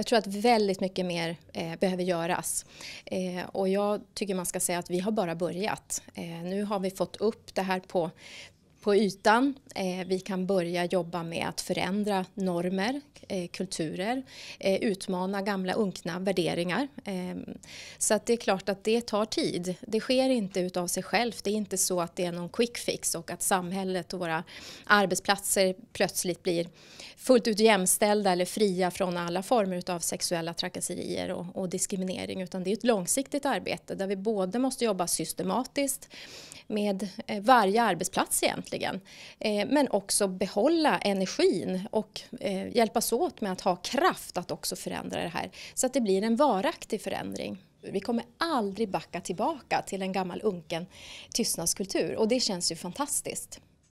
Jag tror att väldigt mycket mer eh, behöver göras. Eh, och jag tycker man ska säga att vi har bara börjat. Eh, nu har vi fått upp det här på på ytan. Eh, vi kan börja jobba med att förändra normer, eh, kulturer, eh, utmana gamla unkna värderingar. så att det är klart att det tar tid. Det sker inte utav sig självt. Det är inte så att det är någon quick fix och att samhället och våra arbetsplatser plötsligt blir fullt ut jämställda eller fria från alla former utav sexuella trakasserier och, och diskriminering. Utan det är ett långsiktigt arbete där vi både måste jobba systematiskt med varje arbetsplats egentligen egentligen. Eh, men också behålla energin och eh, hjälpas åt med att ha kraft att också förändra det här så att det blir en varaktig förändring. Vi kommer aldrig backa tillbaka till en gammal unken tystnadskultur och det känns ju fantastiskt.